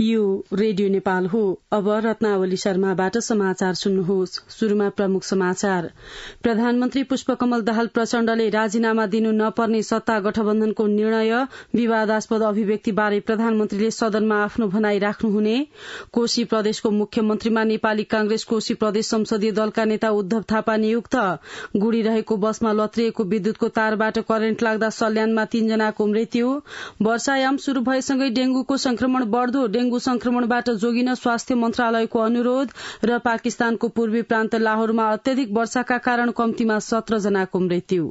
यो रेडियो नेपाल हो अब रत्नावली शर्माबाट समाचार सुन्नुहोस् शुरूमा प्रमुख समाचार प्रधानमन्त्री पुष्पकमल दाहाल प्रचण्डले राजीनामा दिनु नपर्ने सत्ता गठबन्धनको निर्णय विवादास्पद बारे प्रधानमन्त्रीले सदनमा आफ्नो भनाई राख्नुहुने कोशी प्रदेशको मुख्यमन्त्रीमा नेपाली कांग्रेस कोशी प्रदेश संसदीय दलका नेता उद्धव थापा नियुक्त गुडी रहेको बसमा लत्रिएको विद्युतको तारबाट करेन्ट लाग्दा सल्यानमा तीनजनाको मृत्यु वर्षायाम शुरू भएसँगै डेंगूको संक्रमण बढ़दो डेंगु संक्रमणबाट जोगिन स्वास्थ्य मन्त्रालयको अनुरोध र पाकिस्तानको पूर्वी प्रान्त लाहोरमा अत्यधिक वर्षाका कारण कम्तीमा सत्र जनाको मृत्यु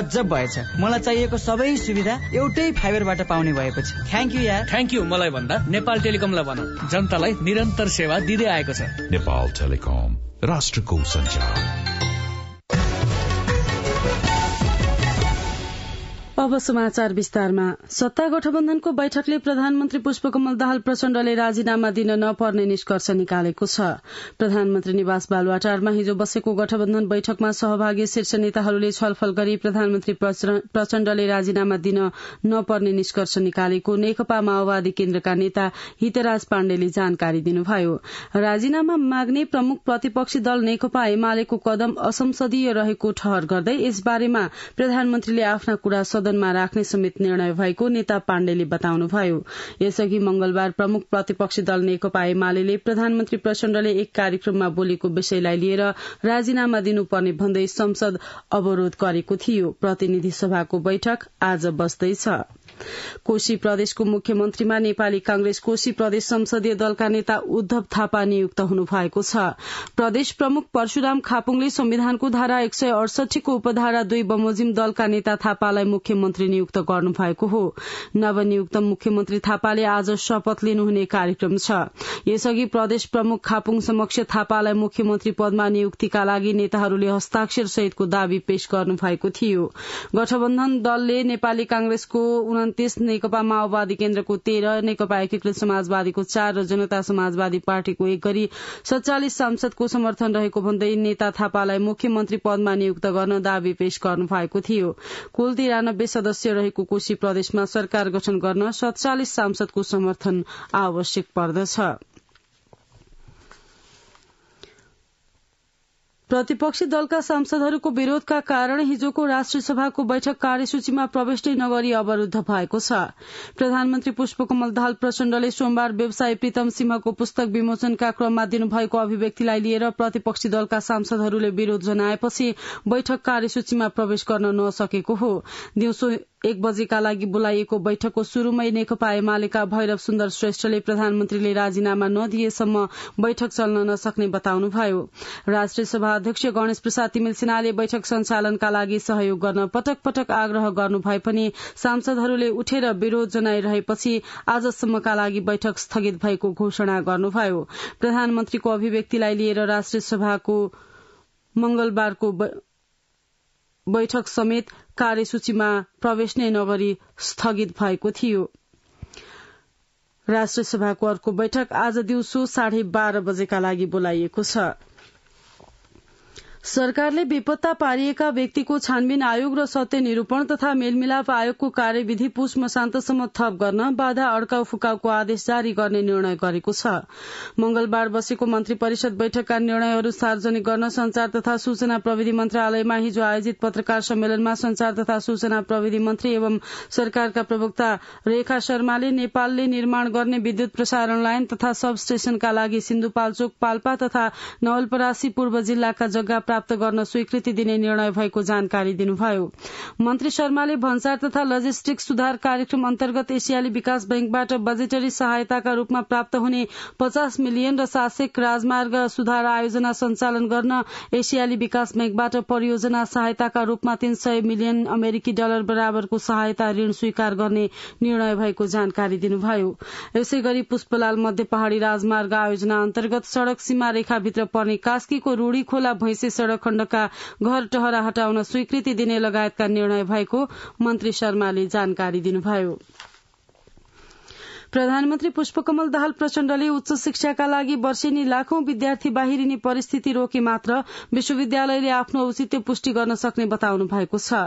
गजब भएछ मलाई चाहिएको सबै सुविधा एउटै फाइबरबाट पाउने भएको छ थ्याङ्क यू यार थ्याङ्क यू मलाई भन्दा नेपाल टेलिकमलाई भनौँ जनतालाई निरन्तर सेवा दिँदै आएको छ नेपाल टेलिकम राष्ट्रको सञ्चार अब समाचार विस्तारमा सत्ता गठबन्धनको बैठकले प्रधानमन्त्री पुष्पकमल दाहाल प्रचण्डले राजीनामा दिन नपर्ने निष्कर्ष निकालेको छ प्रधानमन्त्री निवास बालुवाटारमा हिजो बसेको गठबन्धन बैठकमा सहभागी शीर्ष नेताहरूले छलफल गरी प्रधानमन्त्री प्रचण्डले राजीनामा दिन नपर्ने निष्कर्ष निकालेको नेकपा माओवादी केन्द्रका नेता हितराज पाण्डेले जानकारी दिनुभयो राजीनामा माग्ने प्रमुख प्रतिपक्षी दल नेकपा एमालेको कदम असंसदीय रहेको ठहर गर्दै यसबारेमा प्रधानमन्त्रीले आफ्ना कुरा सदन सदनमा राख्ने समेत निर्णय भएको नेता पाण्डेले बताउनुभयो यसअघि मंगलबार प्रमुख प्रतिपक्षी दल नेकपा एमाले प्रधानमन्त्री प्रचण्डले एक कार्यक्रममा बोलेको विषयलाई लिएर राजीनामा दिनुपर्ने भन्दै संसद अवरोध गरेको थियो प्रतिनिधि सभाको बैठक आज बस्दैछ कोशी प्रदेशको मुख्यमन्त्रीमा नेपाली कांग्रेस कोशी प्रदेश संसदीय दलका नेता उद्धव थापा नियुक्त हुनु भएको छ प्रदेश प्रमुख परशुराम खापुङले संविधानको धारा एक सय अडसठीको उपधारा दुई बमोजिम दलका नेता थापालाई मुख्यमन्त्री नियुक्त गर्नु भएको हो नवनियुक्त मुख्यमन्त्री थापाले आज शपथ लिनुहुने कार्यक्रम छ यसअघि प्रदेश प्रमुख खापुङ समक्ष थापालाई मुख्यमन्त्री पदमा नियुक्तिका लागि नेताहरूले हस्ताक्षर सहितको दावी पेश गर्नु भएको थियो गठबन्धन दलले नेपाली कांग्रेसको उन्तिस नेकपा माओवादी केन्द्रको तेह्र नेकपा एकीकृत समाजवादीको चार र जनता समाजवादी पार्टीको एक गरी सत्तालिस सांसदको समर्थन रहेको भन्दै नेता थापालाई मुख्यमन्त्री पदमा नियुक्त गर्न दावी पेश गर्नु भएको थियो कुल तिरानब्बे सदस्य रहेको कोशी प्रदेशमा सरकार गठन गर्न सत्तालिस सांसदको समर्थन आवश्यक पर्दछ प्रतिपक्षी दलका सांसदहरूको विरोधका कारण हिजोको राष्ट्रिय सभाको बैठक कार्यसूचीमा प्रवेश नै नगरी अवरूद्ध भएको छ प्रधानमन्त्री पुष्पकमल दाहाल प्रचण्डले सोमबार व्यवसायी प्रितम सिंहको पुस्तक विमोचनका क्रममा दिनुभएको अभिव्यक्तिलाई लिएर प्रतिपक्षी दलका सांसदहरूले विरोध जनाएपछि बैठक कार्यसूचीमा प्रवेश गर्न नसकेको हो दिउँसो एक बजेका लागि बोलाइएको बैठकको शुरूमै नेकपा एमालेका भैरव सुन्दर श्रेष्ठले प्रधानमन्त्रीले राजीनामा नदिएसम्म बैठक चल्न नसक्ने बताउनुभयो राष्ट्रिय सभा अध्यक्ष गणेश प्रसाद तिमिल सिन्हाले बैठक संचालनका लागि सहयोग गर्न पटक पटक आग्रह गर्नु भए पनि सांसदहरूले उठेर विरोध जनाइरहेपछि आजसम्मका लागि बैठक स्थगित भएको घोषणा गर्नुभयो प्रधानमन्त्रीको अभिव्यक्तिलाई लिएर राष्ट्रिय सभाको मंगलबारको बैठक समेत कार्यसूचीमा प्रवेश नै नगरी स्थगित भएको थियो राष्ट्रिय अर्को बैठक आज दिउँसो साढे बाह्र बजेका लागि बोलाइएको छ सरकारले बेपत्ता पारिएका व्यक्तिको छानबिन आयोग र सत्य निरूपण तथा मेलमिलाप आयोगको कार्यविधि पुष मशान्तसम्म थप गर्न बाधा अड्काउ फुकाउको आदेश जारी गर्ने निर्णय गरेको छ मंगलबार बसेको मन्त्री परिषद बैठकका निर्णयहरू सार्वजनिक गर्न संचार तथा सूचना प्रविधि मन्त्रालयमा हिजो आयोजित पत्रकार सम्मेलनमा संचार तथा सूचना प्रविधि मन्त्री एवं सरकारका प्रवक्ता रेखा शर्माले नेपालले निर्माण गर्ने विद्युत प्रसारण लाइन तथा सब स्टेशनका लागि सिन्धुपाल्चोक पाल्पा तथा नवलपरासी पूर्व जिल्लाका जग्गा प्राप्त गर्न स्वीकृति दिने निर्णय भएको जानकारी दिनुभयो मन्त्री शर्माले भन्सार तथा लजिस्टिक सुधार कार्यक्रम अन्तर्गत एसियाली विकास बैंकबाट बजेटरी सहायताका रूपमा प्राप्त हुने पचास मिलियन र शासक राजमार्ग सुधार आयोजना सञ्चालन गर्न एसियाली विकास बैंकबाट परियोजना सहायताका रूपमा तीन सय मिलियन अमेरिकी डलर बराबरको सहायता ऋण स्वीकार गर्ने निर्णय भएको जानकारी दिनुभयो यसै गरी पुष्पलाल मध्य पहाड़ी राजमार्ग आयोजना अन्तर्गत सड़क सीमा रेखाभित्र पर्ने कास्कीको रूढी खोला भैंसे सड़क खण्डका घर टहरा हटाउन स्वीकृति दिने लगायतका निर्णय भएको मन्त्री शर्माले जानकारी दिनुभयो प्रधानमन्त्री पुष्पकमल दाहाल प्रचण्डले उच्च शिक्षाका लागि वर्षेनी लाखौं विद्यार्थी बाहिरिने परिस्थिति रोके मात्र विश्वविद्यालयले आफ्नो औचित्य पुष्टि गर्न सक्ने बताउनु भएको छ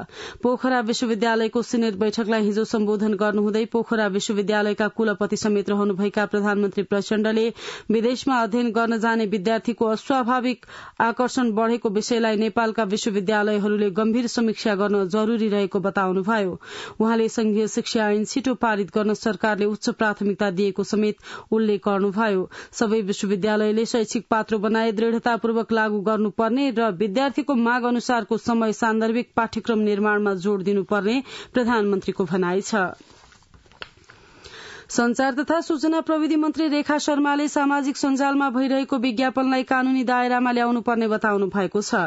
पोखरा विश्वविद्यालयको सिनेट बैठकलाई हिजो सम्बोधन गर्नुहुँदै पोखरा विश्वविद्यालयका कुलपति समेत रहनुभएका प्रधानमन्त्री प्रचण्डले विदेशमा अध्ययन गर्न जाने विद्यार्थीको अस्वाभाविक आकर्षण बढ़ेको विषयलाई नेपालका विश्वविद्यालयहरूले गम्भीर समीक्षा गर्न जरूरी रहेको बताउनुभयो उहाँले संघीय शिक्षा ऐन छिटो पारित गर्न सरकारले उच्च प्राथमिकता दिएको समेत उल्लेख गर्नुभयो सबै विश्वविद्यालयले शैक्षिक पात्र बनाए दृढतापूर्वक लागू गर्नुपर्ने र विद्यार्थीको माग अनुसारको समय सान्दर्भिक पाठ्यक्रम निर्माणमा जोड़ दिनुपर्ने प्रधानमन्त्रीको भनाइ छ संचार तथा सूचना प्रविधि मन्त्री रेखा शर्माले सामाजिक सञ्जालमा भइरहेको विज्ञापनलाई कानूनी दायरामा ल्याउनु पर्ने बताउनु भएको छ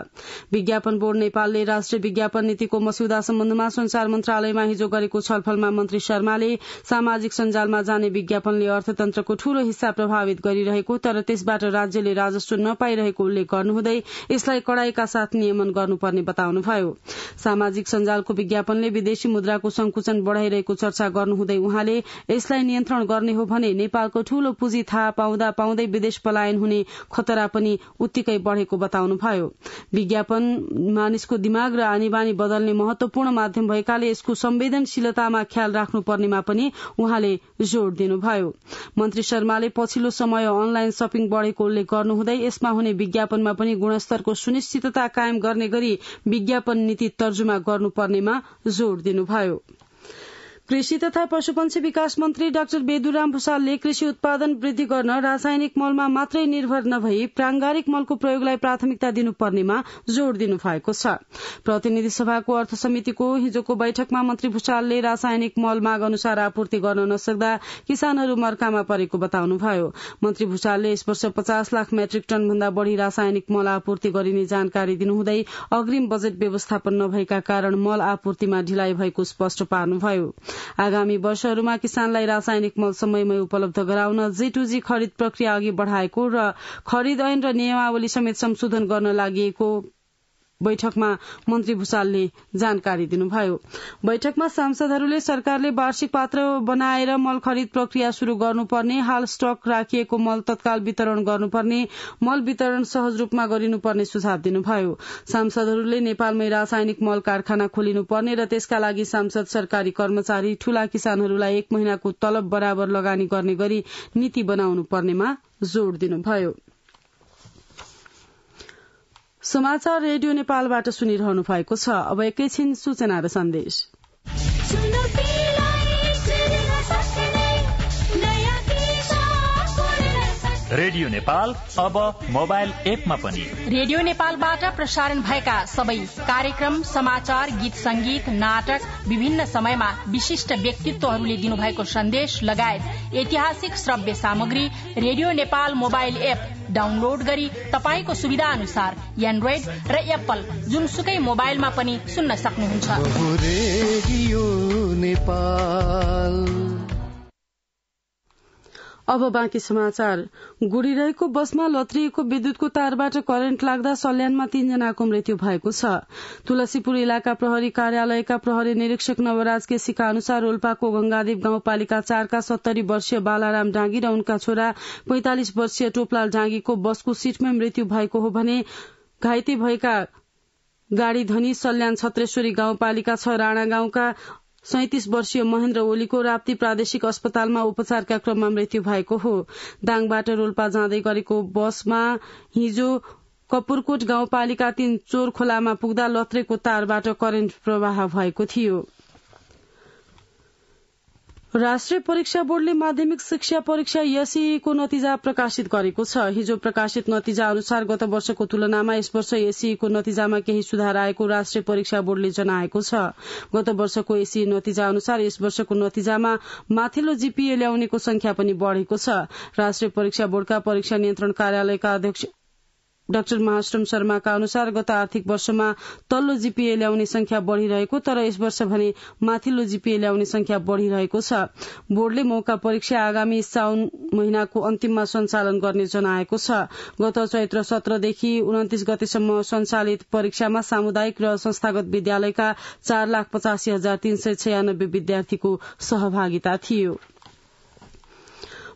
विज्ञापन बोर्ड नेपालले राष्ट्रिय विज्ञापन नीतिको मस्यौदा सम्बन्धमा संचार मन्त्रालयमा हिजो गरेको छलफलमा मन्त्री शर्माले सामाजिक सञ्जालमा जाने विज्ञापनले अर्थतन्त्रको ठूलो हिस्सा प्रभावित गरिरहेको तर त्यसबाट राज्यले राजस्व नपाइरहेको उल्लेख गर्नुहुँदै यसलाई कड़ाईका साथ नियमन गर्नुपर्ने बताउनुभयो सामाजिक सञ्जालको विज्ञापनले विदेशी मुद्राको संकुचन बढ़ाइरहेको चर्चा गर्नुहुँदै उहाँले यसलाई नियन्त्रण गर्ने हो भने नेपालको ठूलो पुँजी थाहा पाउँदा पाउँदै विदेश पलायन हुने खतरा पनि उत्तिकै बढ़ेको बताउनुभयो विज्ञापन मानिसको दिमाग र आनीबानी बदल्ने महत्वपूर्ण माध्यम भएकाले यसको संवेदनशीलतामा ख्याल राख्नुपर्नेमा पनि उहाँले जोड़ दिनुभयो मन्त्री शर्माले पछिल्लो समय अनलाइन सपिङ बढ़ेको उल्लेख गर्नुहुँदै यसमा हुने विज्ञापनमा पनि गुणस्तरको सुनिश्चितता कायम गर्ने गरी विज्ञापन नीति तर्जुमा गर्नुपर्नेमा जोड़ दिनुभयो कृषि तथा पशुपन्छी विकास मन्त्री डाक्टर बेदुराम भूषालले कृषि उत्पादन वृद्धि गर्न रासायनिक मलमा मात्रै निर्भर नभई प्रांगारिक मलको प्रयोगलाई प्राथमिकता दिनुपर्नेमा जोड़ दिनु भएको छ प्रतिनिधि सभाको अर्थ समितिको हिजोको बैठकमा मन्त्री भूषालले रासायनिक मल माग अनुसार आपूर्ति गर्न नसक्दा किसानहरू मर्कामा परेको बताउनुभयो मन्त्री भूषालले यस वर्ष पचास लाख मेट्रिक टन भन्दा बढ़ी रासायनिक मल आपूर्ति गरिने जानकारी दिनुहुँदै अग्रिम बजेट व्यवस्थापन नभएका कारण मल आपूर्तिमा ढिलाइ भएको स्पष्ट पार्नुभयो आगामी वर्षहरूमा किसानलाई रासायनिक मल समयमै उपलब्ध गराउन जी टू जी खरिद प्रक्रिया अघि बढ़ाएको र खरिद ऐन र नियमावली समेत संशोधन गर्न लागि बैठकमा मन्त्री भूषालले जानकारी दिनुभयो बैठकमा सांसदहरूले सरकारले वार्षिक पात्र बनाएर मल खरिद प्रक्रिया शुरू गर्नुपर्ने हाल स्टक राखिएको मल तत्काल वितरण गर्नुपर्ने मल वितरण सहज रूपमा गरिनुपर्ने सुझाव दिनुभयो सांसदहरूले नेपालमै रासायनिक मल कारखाना खोलिनुपर्ने र त्यसका लागि सांसद सरकारी कर्मचारी ठूला किसानहरूलाई एक महिनाको तलब बराबर लगानी गर्ने गरी नीति बनाउनु पर्नेमा जोड़ दिनुभयो समाचार रेडियो नेपालबाट सुनिरहनु भएको छ अब एकैछिन सूचना र सन्देश रेडियो नेपाल अब मोबाइल एपमा पनि रेडियो नेपालबाट प्रसारण भएका सबै कार्यक्रम समाचार गीत संगीत नाटक विभिन्न समयमा विशिष्ट व्यक्तित्वहरूले दिनुभएको सन्देश लगायत ऐतिहासिक श्रव्य सामग्री radio Nepal mobile app download गरी तपाईँको सुविधा अनुसार एन्ड्रोइड र एप्पल जुनसुकै मोबाइलमा पनि सुन्न सक्नुहुन्छ अब बाँकी समाचार गुडीरहेको बसमा लत्रिएको विद्युतको तारबाट करेन्ट लाग्दा सल्यानमा तीनजनाको मृत्यु भएको छ तुलसीपुर इलाका प्रहरी कार्यालयका प्रहरी निरीक्षक नवराज केसीका अनुसार रोल्पाको गंगादेव गाउँपालिका चारका सत्तरी वर्षीय बालाराम डाँगी र उनका छोरा पैंतालिस वर्षीय टोपलाल डाँगीको बसको सिटमै मृत्यु भएको हो भने घाइते भएका गाड़ी धनी सल्यान छत्रेश्वरी गाउँपालिका छ राणा गाउँका सैतिस वर्षीय महेन्द्र ओलीको राप्ती प्रादेशिक अस्पतालमा उपचारका क्रममा मृत्यु भएको हो दाङबाट रोल्पा जाँदै गरेको बसमा हिजो कपुरकोट गाउँपालिका तीन चोर खोलामा पुग्दा लत्रेको तारबाट करेन्ट प्रवाह भएको थियो राष्ट्रिय परीक्षा बोर्डले माध्यमिक शिक्षा परीक्षा को नतिजा प्रकाशित गरेको छ हिजो प्रकाशित नतिजा अनुसार गत वर्षको तुलनामा यस वर्ष को नतिजामा केही सुधार आएको राष्ट्रिय परीक्षा बोर्डले जनाएको छ गत वर्षको एसई नतिजा अनुसार यस वर्षको नतिजामा माथिल्लो जीपीए ल्याउनेको संख्या पनि बढ़ेको छ राष्ट्रिय परीक्षा बोर्डका परीक्षा नियन्त्रण कार्यालयका अध्यक्ष डाक्टर महाश्रम शर्माका अनुसार गत आर्थिक वर्षमा तल्लो जीपीए ल्याउने संख्या बढ़िरहेको तर यस वर्ष भने माथिल्लो जीपीए ल्याउने संख्या बढ़िरहेको छ बोर्डले मौका परीक्षा आगामी साउन महिनाको अन्तिममा सञ्चालन गर्ने जनाएको छ गत चैत्र सत्रदेखि उन्तिस गतेसम्म सञ्चालित परीक्षामा सामुदायिक र संस्थागत विद्यालयका चार लाख पचासी हजार तीन सय छयानब्बे विद्यार्थीको सहभागिता थियो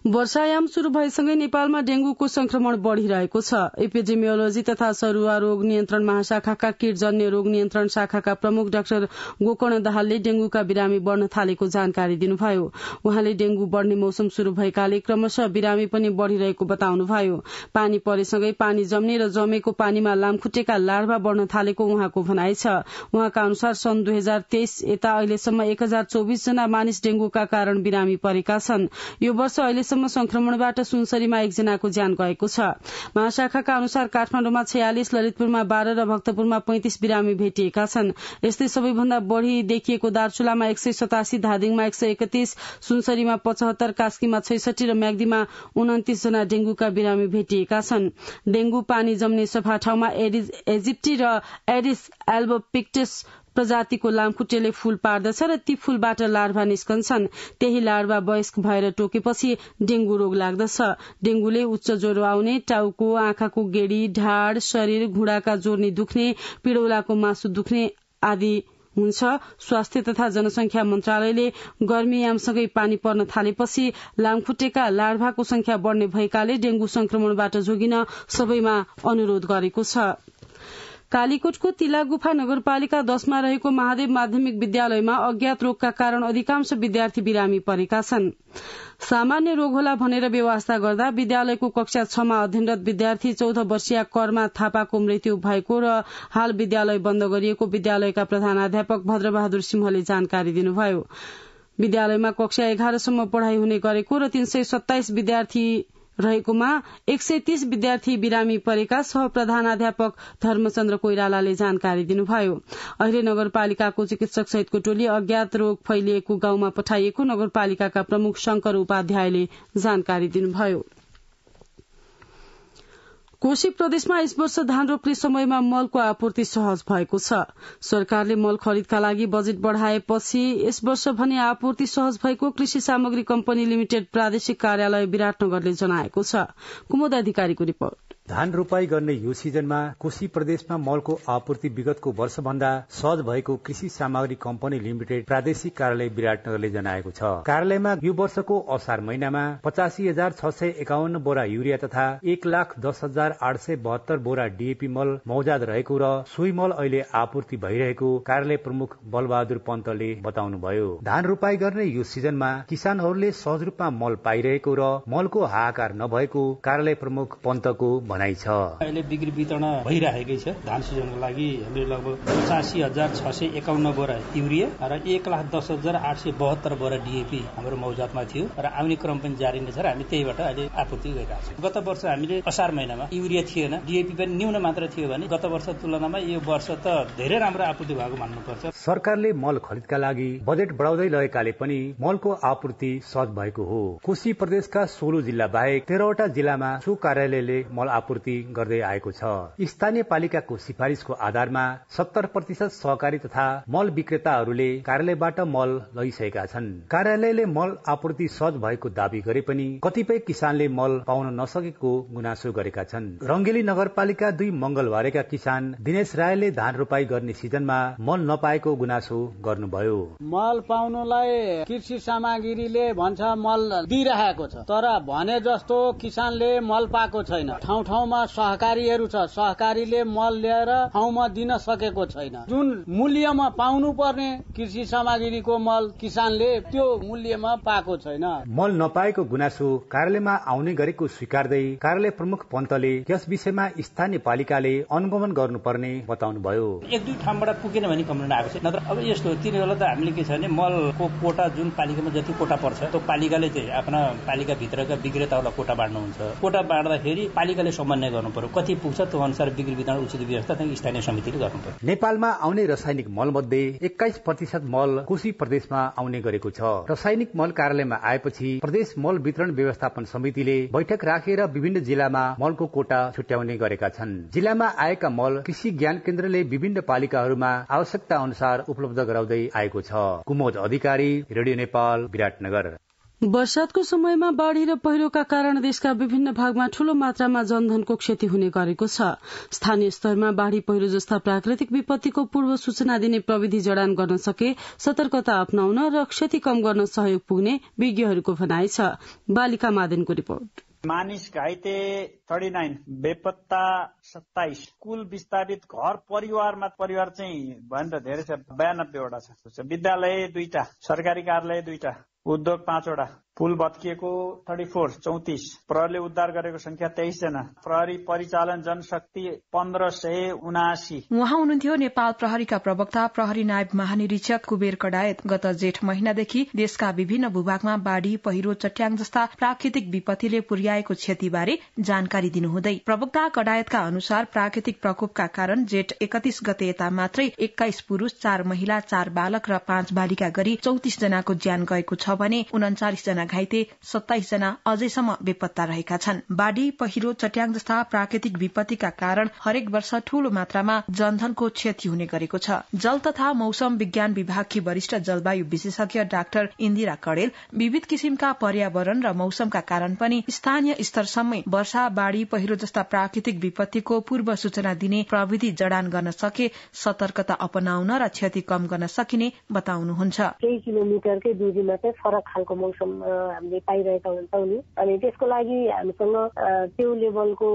वर्षायाम शुरू भएसँगै नेपालमा डेंगूको संक्रमण बढ़िरहेको छ एपिडेमियोलोजी तथा सरूवा रोग नियन्त्रण महाशाखाका किटजन्य रोग नियन्त्रण शाखाका प्रमुख डाक्टर गोकर्ण दाहालले डेंगूका बिरामी बढ़न थालेको जानकारी दिनुभयो उहाँले डेंगू बढ़ने मौसम शुरू भएकाले क्रमशः बिरामी पनि बढ़िरहेको बताउनुभयो पानी परेसँगै पानी जम्ने र जमेको पानीमा लामखुट्टेका लार्भा बढ़न थालेको उहाँको भनाइ छ उहाँका अनुसार सन् दुई हजार तेइस यता अहिलेसम्म एक हजार चौविस जना मानिस डेंगूका कारण बिरामी परेका छन् यो वर्ष अहिले आजसम्म संक्रमणबाट सुनसरीमा एकजनाको ज्यान गएको छ महाशाखाका अनुसार काठमाण्डुमा छयालिस ललितपुरमा बाह्र र भक्तपुरमा पैंतिस बिरामी भेटिएका छन् यस्तै सबैभन्दा बढ़ी देखिएको दार्चुलामा एक सय सतासी धादिङमा एक सय एकतीस सुनसरीमा पचहत्तर कास्कीमा छैसठी र म्याग्दीमा उन्तिस जना डेंगूका बिरामी भेटिएका छन् डेंगू पानी जम्ने सफा ठाउँमा एडिज एजिप्टी र एडिस एल्बोपिक्टिस प्रजातिको लामखुट्टेले फूल पार्दछ र ती फूलबाट लार्भा निस्कन्छन् त्यही लार्भा वयस्क भएर टोकेपछि डेंगू रोग लाग्दछ डेंगूले उच्च ज्वरो आउने टाउको आँखाको गेडी ढाड शरीर घुँडाका जोर्नी दुख्ने पिडौलाको मासु दुख्ने आदि हुन्छ स्वास्थ्य तथा जनसंख्या मन्त्रालयले गर्मीयामसँगै पानी पर्न थालेपछि लामखुट्टेका लार्भाको संख्या बढ़ने भएकाले डेंगू संक्रमणबाट जोगिन सबैमा अनुरोध गरेको छ कालीकोटको तिलागुफा नगरपालिका दशमा रहेको महादेव माध्यमिक विद्यालयमा अज्ञात रोगका कारण अधिकांश विद्यार्थी बिरामी परेका छन् सामान्य रोग होला भनेर व्यवस्था गर्दा विद्यालयको कक्षा छमा अध्ययनरत विद्यार्थी चौध वर्षीय कर्मा थापाको मृत्यु भएको र हाल विद्यालय बन्द गरिएको विद्यालयका प्रधानाध्यापक भद्रबहादुर सिंहले जानकारी दिनुभयो विद्यालयमा कक्षा एघारसम्म पढ़ाई हुने गरेको र तीन सय सत्ताइस विद्यार्थी रहेकोमा एक सय तीस विद्यार्थी बिरामी परेका सहप्रधानाध्यापक धर्मचन्द्र कोइरालाले जानकारी दिनुभयो अहिले नगरपालिकाको चिकित्सक सहितको टोली अज्ञात रोग फैलिएको गाउँमा पठाइएको नगरपालिकाका प्रमुख शंकर उपाध्यायले जानकारी दिनुभयो कोशी प्रदेशमा यस वर्ष धान रोप्ने समयमा मलको आपूर्ति सहज भएको छ सरकारले मल खरिदका लागि बजेट बढ़ाएपछि यस वर्ष भने आपूर्ति सहज भएको कृषि सामग्री कम्पनी लिमिटेड प्रादेशिक कार्यालय विराटनगरले जनाएको छ अधिकारीको रिपोर्ट धान रोपाई गर्ने यो सिजनमा कोशी प्रदेशमा मलको आपूर्ति विगतको वर्षभन्दा सहज भएको कृषि सामग्री कम्पनी लिमिटेड प्रादेशिक कार्यालय विराटनगरले जनाएको छ कार्यालयमा यो वर्षको असार महिनामा पचासी हजार छ सय एकाउन्न बोरा युरिया तथा एक लाख दस हजार आठ सय बहत्तर बोरा डीएपी मल मौजाद रहेको र सोही मल अहिले आपूर्ति भइरहेको कार्यालय प्रमुख बलबहादुर पन्तले बताउनुभयो धान रोपाई गर्ने यो सिजनमा किसानहरूले सहज रूपमा मल पाइरहेको र मलको हाहाकार नभएको कार्यालय प्रमुख पन्तको भनाइ छ अहिले बिक्री वितरण भइरहेकै छ धान सिजनको लागि हामीले लगभग पचासी हजार छ सय एकाउन्न बोरा युरिया र एक लाख दस हजार आठ सय बहत्तर बोरा डिएपी हाम्रो मौजातमा थियो र आउने क्रम पनि जारी नै छ र हामी त्यहीबाट अहिले आपूर्ति गरिरहेको छौँ गत वर्ष हामीले असार महिनामा युरिया थिएन डिएपी पनि न्यून मात्र थियो भने गत वर्ष तुलनामा यो वर्ष त धेरै राम्रो आपूर्ति भएको मान्नुपर्छ सरकारले मल खरिदका लागि बजेट बढाउँदै लगेकाले पनि मलको आपूर्ति सहज भएको हो कोशी प्रदेशका सोलु जिल्ला बाहेक तेह्रवटा जिल्लामा सु कार्यालयले मल आपूर्ति गर्दै आएको छ स्थानीय पालिकाको सिफारिसको आधारमा सत्तर प्रतिशत सहकारी तथा मल विक्रेताहरूले कार्यालयबाट मल लगिसकेका छन् कार्यालयले मल आपूर्ति सहज भएको दावी गरे पनि कतिपय किसानले मल पाउन नसकेको गुनासो गरेका छन् रंगेली नगरपालिका दुई मंगलबारेका किसान दिनेश रायले धान रोपाई गर्ने सिजनमा मल नपाएको गुनासो गर्नुभयो मल पाउनुलाई कृषि सामग्रीले भन्छ मल दिइरहेको छ तर भने जस्तो किसानले मल पाएको छैन ठाउँ ठाउँमा सहकारीहरू छ सहकारीले मल ल्याएर ठाउँमा दिन सकेको छैन जुन मूल्यमा पाउनु पर्ने कृषि सामग्रीको मल किसानले त्यो मूल्यमा पाएको छैन मल नपाएको गुनासो कार्यालयमा आउने गरेको स्वीकार्दै कार्यालय प्रमुख पन्तले यस विषयमा स्थानीय पालिकाले अनुगमन गर्नुपर्ने बताउनुभयो एक दुई ठाउँबाट पुगेन भने कम्प्लेन आएको छ नत्र अब यस्तो तिनीहरूलाई त हामीले के छ भने मलको कोटा जुन पालिकामा जति कोटा पर्छ त्यो पालिकाले चाहिँ आफ्ना भित्रका विक्रेताहरूलाई कोटा बाँड्नुहुन्छ कोटा बाँड्दाखेरि पालिकाले समन्वय गर्नु पर्यो कति पुग्छ त्यो अनुसार बिक्री वितरण उचित व्यवस्था स्थानीय समितिले गर्नु पर्यो नेपालमा आउने रासायनिक मल मध्ये एक्काइस प्रतिशत मल कोशी प्रदेशमा आउने गरेको छ रासायनिक मल कार्यालयमा आएपछि प्रदेश मल वितरण व्यवस्थापन समितिले बैठक राखेर विभिन्न जिल्लामा मलको कोटा छुट्याउने गरेका छन् जिल्लामा आएका मल कृषि ज्ञान केन्द्रले विभिन्न पालिकाहरूमा आवश्यकता अनुसार उपलब्ध गराउँदै आएको छ कुमोद अधिकारी रेडियो नेपाल विराटनगर वर्षातको समयमा बाढ़ी र पहिरोका कारण देशका विभिन्न भागमा ठूलो मात्रामा जनधनको क्षति हुने गरेको छ स्थानीय स्तरमा बाढ़ी पहिरो जस्ता प्राकृतिक विपत्तिको पूर्व सूचना दिने प्रविधि जडान गर्न सके सतर्कता अप्नाउन र क्षति कम गर्न सहयोग पुग्ने विज्ञहरूको भनाइ छ बालिका मादेनको रिपोर्ट मानिस घाइते थर्टी नाइन बेपत्ता सत्ताइस स्कूल विस्तारित घर परिवारमा परिवार चाहिँ त धेरै छ बयानब्बेवटा छ विद्यालय दुईटा सरकारी कार्यालय दुईटा उद्योग पाँचवटा पुल भत्किएको थर्टी फोर चौतिस प्रहरीले उद्धार गरेको संख्या तेइसजना प्रहरी परिचालन जनशक्ति पन्ध्र सय उनासी उहाँ हुनुहुन्थ्यो नेपाल प्रहरीका प्रवक्ता प्रहरी नायब महानिरीक्षक कुबेर कडायत गत जेठ महिनादेखि देशका विभिन्न भूभागमा बाढ़ी पहिरो चट्याङ जस्ता प्राकृतिक विपत्तिले पुर्याएको क्षतिबारे जानकारी दिनुहुँदै प्रवक्ता कडायतका अनुसार प्राकृतिक प्रकोपका कारण जेठ एकतीस गते यता मात्रै एक्काइस पुरूष चार महिला चार बालक र पाँच बालिका गरी चौतिस जनाको ज्यान गएको छ भने उन्चालिस जना घाइते सत्ताइस जना अझैसम्म बेपत्ता रहेका छन् बाढ़ी पहिरो चट्याङ जस्ता प्राकृतिक विपत्तिका कारण हरेक वर्ष ठूलो मात्रामा जनधनको क्षति हुने गरेको छ जल तथा मौसम विज्ञान विभागकी वरिष्ठ जलवायु विशेषज्ञ डाक्टर इन्दिरा कडेल विविध किसिमका पर्यावरण र मौसमका कारण पनि स्थानीय स्तरसम्मै वर्षा बाढ़ी पहिरो जस्ता प्राकृतिक विपत्तिको पूर्व सूचना दिने प्रविधि जडान गर्न सके सतर्कता अपनाउन र क्षति कम गर्न सकिने बताउनुहुन्छ केही किलोमिटरकै दूरीमा चाहिँ फरक खालको मौसम हामीले पाइरहेका हुन्छौँ नि अनि त्यसको लागि हामीसँग त्यो लेभलको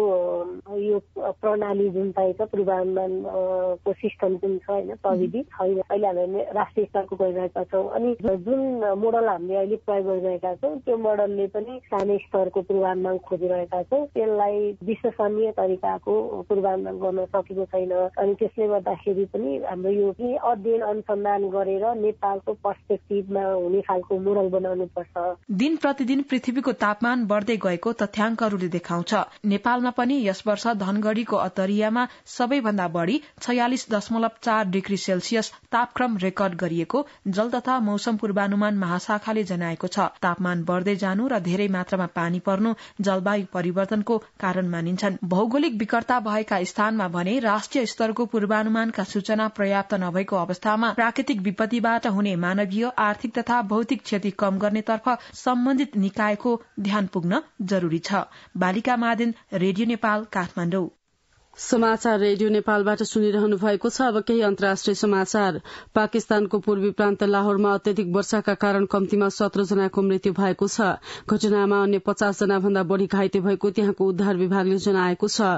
यो प्रणाली जुन चाहिन्छ पूर्वानुमानको सिस्टम जुन छ होइन प्रविधि छैन अहिले हामीले राष्ट्रिय स्तरको गरिरहेका छौँ अनि जुन मोडल हामीले अहिले प्रयोग गरिरहेका छौँ त्यो मोडलले पनि स्थानीय स्तरको पूर्वानुमान खोजिरहेका छौँ त्यसलाई विश्वसनीय तरिकाको पूर्वानुमान गर्न सकेको छैन अनि त्यसले गर्दाखेरि पनि हाम्रो यो अध्ययन अनुसन्धान गरेर नेपालको पर्सपेक्टिभमा हुने खालको सुरङ बनाउनुपर्छ दिन प्रतिदिन पृथ्वीको तापमान बढ्दै गएको तथ्याङ्कहरूले देखाउँछ नेपालमा पनि यस वर्ष धनगढ़ीको अतरियामा सबैभन्दा बढ़ी छयालिस दशमलव चार डिग्री सेल्सियस तापक्रम रेकर्ड गरिएको जल तथा मौसम पूर्वानुमान महाशाखाले जनाएको छ तापमान बढ़दै जानु र धेरै मात्रामा पानी पर्नु जलवायु परिवर्तनको कारण मानिन्छन् भौगोलिक विकर्ता भएका स्थानमा भने राष्ट्रिय स्तरको पूर्वानुमानका सूचना पर्याप्त नभएको अवस्थामा प्राकृतिक विपत्तिबाट हुने मानवीय आर्थिक तथा भौतिक क्षति गति कम गर्नेतर्फ सम्बन्धित निकायको ध्यान पुग्न जरूरी छ बालिका महादेन रेडियो नेपाल काठमाडौँ समाचार रेडियो नेपालबाट सुनिरहनु भएको छ अब केही अन्तर्राष्ट्रिय समाचार पाकिस्तानको पूर्वी प्रान्त लाहोरमा अत्यधिक वर्षाका कारण कम्तीमा सत्र जनाको मृत्यु भएको छ घटनामा अन्य पचास जना भन्दा बढ़ी घाइते भएको त्यहाँको उद्धार विभागले जनाएको छ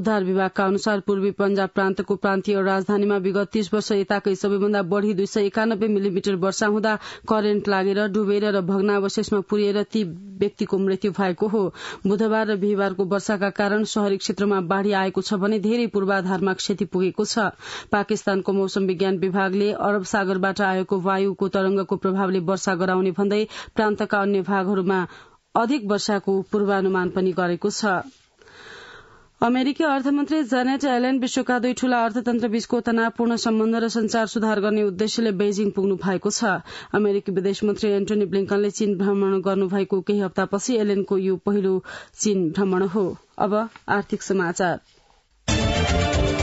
उद्धार विभागका अनुसार पूर्वी पंजाब प्रान्तको प्रान्तीय राजधानीमा विगत तीस वर्ष यताकै सबैभन्दा बढ़ी दुई सय एकानब्बे मिलिमिटर वर्षा हुँदा करेन्ट लागेर डुबेर र भग्नावशेषमा पुर्एर ती व्यक्तिको मृत्यु भएको हो बुधबार र बिहिबारको वर्षाका कारण शहरी क्षेत्रमा बाढ़ी आएको छ भने धेरै पूर्वाधारमा क्षति पुगेको छ पाकिस्तानको मौसम विज्ञान विभागले अरब सागरबाट आएको वायुको तरंगको प्रभावले वर्षा गराउने भन्दै प्रान्तका अन्य भागहरूमा अधिक वर्षाको पूर्वानुमान पनि गरेको छ अमेरिकी अर्थमन्त्री जेनेट एलेन विश्वका दुई ठूला अर्थतन्त्र बीचको तनावपूर्ण सम्बन्ध र संचार सुधार गर्ने उद्देश्यले बेजिङ पुग्नु भएको छ अमेरिकी विदेश मन्त्री एन्टोनी ब्लिङकनले चीन भ्रमण गर्नुभएको केही हप्तापछि एलेनको यो पहिलो चीन भ्रमण हो अब आर्थिक समाचार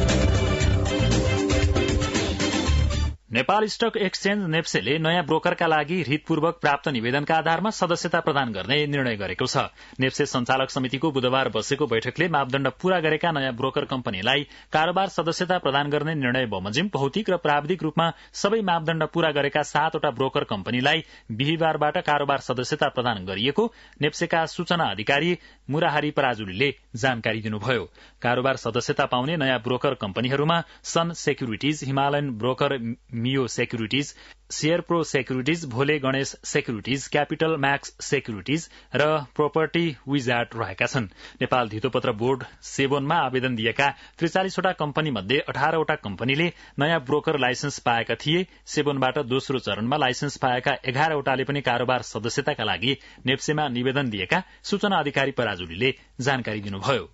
नेपाल स्टक एक्सचेन्ज नेप्सेले नयाँ ब्रोकरका लागि हितपूर्वक प्राप्त निवेदनका आधारमा सदस्यता प्रदान गर्ने निर्णय गरेको छ नेप्से संचालक समितिको बुधबार बसेको बैठकले मापदण्ड पूरा गरेका नयाँ ब्रोकर कम्पनीलाई कारोबार सदस्यता प्रदान गर्ने निर्णय बमोजिम भौतिक र प्राविधिक रूपमा सबै मापदण्ड पूरा गरेका सातवटा ब्रोकर कम्पनीलाई बिहिबारबाट कारोबार सदस्यता प्रदान गरिएको नेप्सेका सूचना अधिकारी मुराहारी पराजुलीले जानकारी दिनुभयो कारोबार सदस्यता पाउने नयाँ ब्रोकर कम्पनीहरूमा सन सेक्युरिटिज हिमालयन ब्रोकर मियो securities Sharepro securities Bhole Ganesh securities Capital Max securities र प्रोपर्टी विजार्ड रहेका छन् नेपाल धितोपत्र बोर्ड सेवनमा आवेदन दिएका त्रिचालिसवटा कम्पनी मध्ये अठारवटा कम्पनीले नयाँ ब्रोकर लाइसेन्स पाएका थिए सेवनबाट दोस्रो चरणमा लाइसेन्स पाएका एघारवटाले पनि कारोबार सदस्यताका लागि नेप्सेमा निवेदन दिएका सूचना अधिकारी पराजुलीले जानकारी दिनुभयो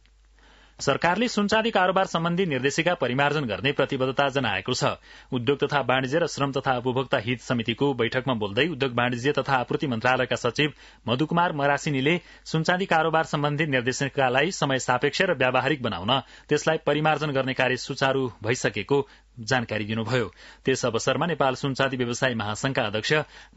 सरकारले सुनचाँदी कारोबार सम्बन्धी निर्देशिका परिमार्जन गर्ने प्रतिबद्धता जनाएको छ उद्योग तथा वाणिज्य र श्रम तथा उपभोक्ता हित समितिको बैठकमा बोल्दै उद्योग वाणिज्य तथा आपूर्ति मन्त्रालयका सचिव मधुकुमार मरासिनीले सुनचादी कारोबार सम्बन्धी निर्देशिकालाई समय सापेक्ष र व्यावहारिक बनाउन त्यसलाई परिमार्जन गर्ने कार्य सुचारू भइसकेको जानकारी दिनुभयो त्यस अवसरमा नेपाल सुनचाँदी व्यवसाय महासंघका अध्यक्ष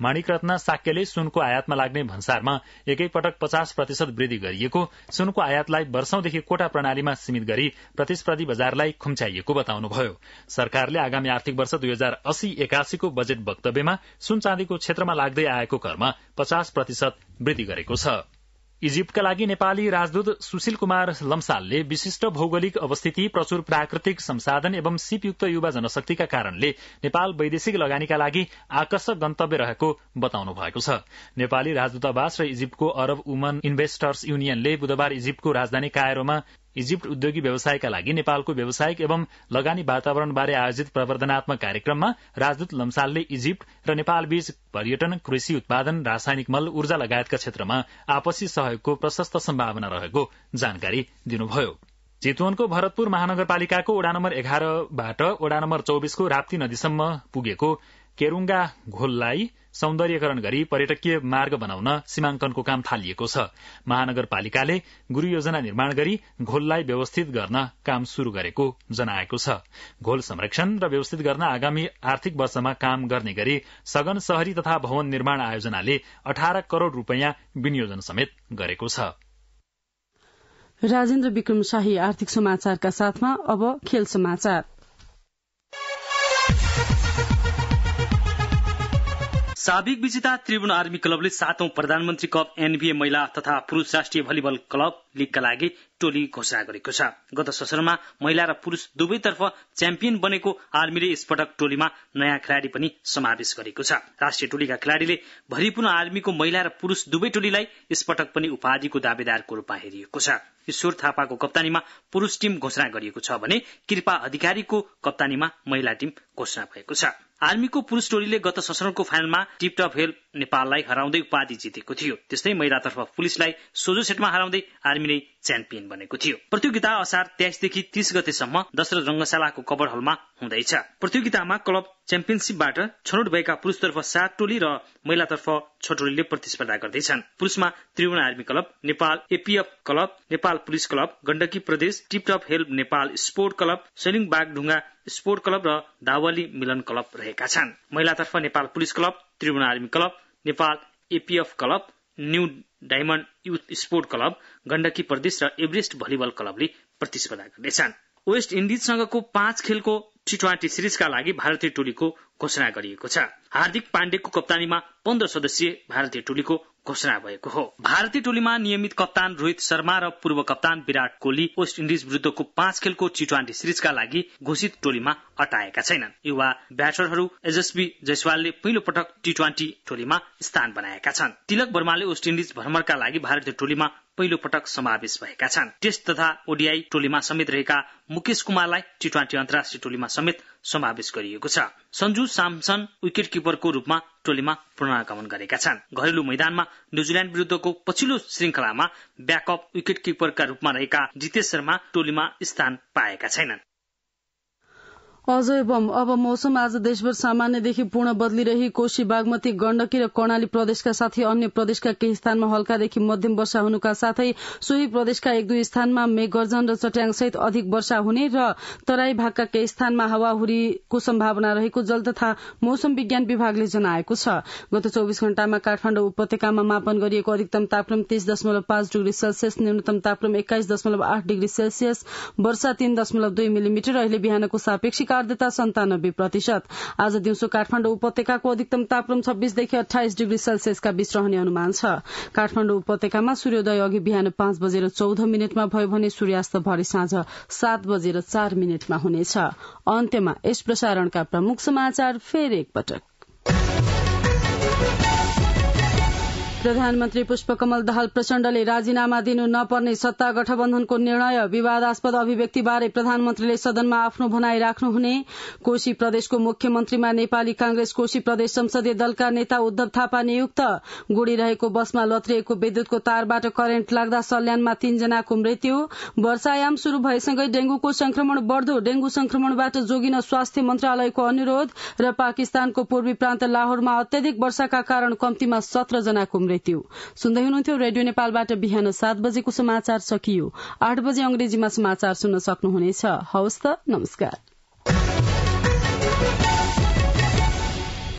माणिकरत्न साक्यले सुनको आयातमा लाग्ने भन्सारमा एकैपटक पचास प्रतिशत वृद्धि गरिएको सुनको आयातलाई वर्षौंदेखि कोटा प्रणालीमा सीमित गरी प्रतिस्पर्धी बजारलाई खुम्च्याइएको बताउनुभयो सरकारले आगामी आर्थिक वर्ष दुई हजार अस्सी एकासीको बजेट वक्तव्यमा सुनचाँदीको क्षेत्रमा लाग्दै आएको करमा पचास प्रतिशत वृद्धि गरेको छ इजिप्टका लागि नेपाली राजदूत सुशील कुमार लम्सालले विशिष्ट भौगोलिक अवस्थिति प्रचुर प्राकृतिक संसाधन एवं सिपयुक्त युवा जनशक्तिका कारणले नेपाल वैदेशिक लगानीका लागि आकर्षक गन्तव्य रहेको बताउनु भएको छ नेपाली राजदूतावास र इजिप्टको अरब वुमन इन्भेस्टर्स युनियनले बुधबार इजिप्टको राजधानी कायरोमा इजिप्ट उद्योगी व्यवसायका लागि नेपालको व्यावसायिक एवं लगानी वातावरणबारे आयोजित प्रवर्धनात्मक कार्यक्रममा राजदूत लम्सालले इजिप्ट र नेपाल बीच पर्यटन कृषि उत्पादन रासायनिक मल ऊर्जा लगायतका क्षेत्रमा आपसी सहयोगको प्रशस्त सम्भावना रहेको जानकारी दिनुभयो चितवनको भरतपुर महानगरपालिकाको ओडा नम्बर एघारबाट ओडा नम्बर चौबिसको राप्ती नदीसम्म पुगेको केरुङ्गा घोललाई सौन्दर्यकरण गरी पर्यटकीय मार्ग बनाउन सीमांकनको काम थालिएको छ महानगरपालिकाले गुरू योजना निर्माण गरी घोललाई व्यवस्थित गर्न काम शुरू गरेको जनाएको छ घोल संरक्षण र व्यवस्थित गर्न आगामी आर्थिक वर्षमा काम गर्ने गरी सघन शहरी तथा भवन निर्माण आयोजनाले अठार करोड़ रूपियाँ विनियोजन समेत गरेको छ राजेन्द्र विक्रम शाही आर्थिक समाचारका साथमा अब खेल समाचार साबिक विजेता त्रिभुवन आर्मी क्लबले सातौं प्रधानमन्त्री कप एनबीए महिला तथा पुरूष राष्ट्रिय भलिबल क्लब लीगका लागि टोली घोषणा गरेको छ गत सत्रमा महिला र पुरूष दुवैतर्फ च्याम्पियन बनेको आर्मीले यसपटक टोलीमा नयाँ खेलाडी पनि समावेश गरेको छ राष्ट्रिय टोलीका खेलाडीले भरिपूर्ण आर्मीको महिला र पुरूष दुवै टोलीलाई यसपटक पनि उपाधिको दावेदारको रूपमा हेरिएको छ ईश्वर थापाको कप्तानीमा पुरूष टीम घोषणा गरिएको छ भने कृपा अधिकारीको कप्तानीमा महिला टीम घोषणा भएको छ आर्मीको पुरूष टोलीले गत ससरणको फाइनलमा टिपटप हेल नेपाललाई हराउँदै उपाधि जितेको थियो त्यस्तै महिलातर्फ पुलिसलाई सोझो सेटमा हराउँदै आर्मी नै च्याम्पियन बनेको थियो प्रतियोगिता असार तेइसदेखि तीस गतेसम्म दशरथ रंगशालाको कबर हलमा हुँदैछ प्रतियोगितामा क्लब च्याम्पियनशीपबाट छनौट भएका पुरूषतर्फ सात टोली र महिलातर्फ छ टोलीले प्रतिस्पर्धा गर्दैछन् पुरुषमा Tribhuvan army club Nepal APF club Nepal police club Gandaki Pradesh tiptop help Nepal sport club सैलिङ बागढुङ्गा स्पोर्ट क्लब र दावली मिलन क्लब रहेका छन् महिलातर्फ Nepal police club Tribhuvan army club Nepal APF club new diamond youth sport club Gandaki Pradesh र एभरेस्ट भलिबल क्लबले प्रतिस्पर्धा गर्नेछन् वेस्ट इण्डिजसँगको पाँच खेलको टी ट्वेन्टी सिरिजका लागि भारतीय टोलीको घोषणा गरिएको छ हार्दिक पाण्डेको कप्तानीमा पन्ध्र सदस्यीय भारतीय टोलीको घोषणा भएको हो भारतीय टोलीमा नियमित कप्तान रोहित शर्मा र पूर्व कप्तान विराट कोहली वेस्ट इन्डिज विरुद्धको पाँच खेलको टी ट्वेन्टी सिरिजका लागि घोषित टोलीमा अटाएका छैनन् युवा ब्याटरहरू एजस्वी जयसवालले पहिलो पटक टी ट्वेन्टी टोलीमा स्थान बनाएका छन् तिलक वर्माले वेस्ट इन्डिज भ्रमणका लागि भारतीय टोलीमा पहिलो पटक समावेश भएका छन् टेस्ट तथा ओडीआई टोलीमा समेत रहेका मुकेश कुमारलाई टी ट्वेन्टी अन्तर्राष्ट्रिय टोलीमा समेत समावेश गरिएको छ सञ्जु सामसन विकेट किपरको रूपमा टोलीमा पुनरागमन गरेका छन् घरेलु मैदानमा न्यूजील्याण्ड विरूद्धको पछिल्लो श्रृंखलामा ब्याकअप विकेट किपरका रूपमा रहेका जितेश शर्मा टोलीमा स्थान पाएका छैनन् अझ एवं अब मौसम आज देशभर सामान्यदेखि पूर्ण बदलिरही कोशी बागमती गण्डकी र कर्णाली प्रदेशका साथै अन्य प्रदेशका केही स्थानमा हल्कादेखि मध्यम वर्षा हुनुका साथै सोही प्रदेशका एक दुई स्थानमा मेघगर्जन र चट्याङसहित अधिक वर्षा हुने र तराई भागका केही स्थानमा हावाहुरीको सम्भावना रहेको जल तथा मौसम विज्ञान विभागले जनाएको छ गत चौविस घण्टामा काठमाडौँ उपत्यकामा मापन गरिएको अधिकतम तापक्रम तीस दशमलव पाँच डिग्री सेल्सियस न्यूनतम तापक्रम एक्काइस दशमलव आठ डिग्री सेल्सियस वर्षा तीन दशमलव दुई मिलिमिटर अहिले बिहानको सापेक्षिक स्वीकार्यता सन्तानब्बे प्रतिशत आज दिउँसो काठमाडौँ उपत्यकाको अधिकतम तापक्रम छब्बीसदेखि अठाइस डिग्री सेल्सियसका बीच रहने अनुमान छ काठमाडौँ उपत्यकामा सूर्योदय अघि बिहान पाँच बजेर चौध मिनटमा भयो भने सूर्यास्त भरि साँझ सात बजेर चार मिनटमा हुनेछ अन्त्यमा यस प्रसारणका प्रमुख समाचार फेरि एकपटक प्रधानमन्त्री पुष्पकमल दाहाल प्रचण्डले राजीनामा दिनु नपर्ने सत्ता गठबन्धनको निर्णय विवादास्पद अभिव्यक्तिबारे प्रधानमन्त्रीले सदनमा आफ्नो भनाइ राख्नुहुने कोशी प्रदेशको मुख्यमन्त्रीमा नेपाली कांग्रेस कोशी प्रदेश संसदीय दलका नेता उद्धव थापा नियुक्त गुडी रहेको बसमा लत्रिएको विद्युतको तारबाट करेन्ट लाग्दा सल्यानमा तीनजनाको मृत्यु वर्षायाम शुरू भएसँगै डेंगूको संक्रमण बढ़दो डेंगू संक्रमणबाट जोगिन स्वास्थ्य मन्त्रालयको अनुरोध र पाकिस्तानको पूर्वी प्रान्त लाहोरमा अत्यधिक वर्षाका कारण कम्तीमा सत्र जनाको मृत्यु मृत्यु सुन्दै हुनुहुन्थ्यो रेडियो नेपालबाट बिहान सात बजेको समाचार सकियो आठ बजे अंग्रेजीमा समाचार सुन्न सक्नुहुनेछ हवस् त नमस्कार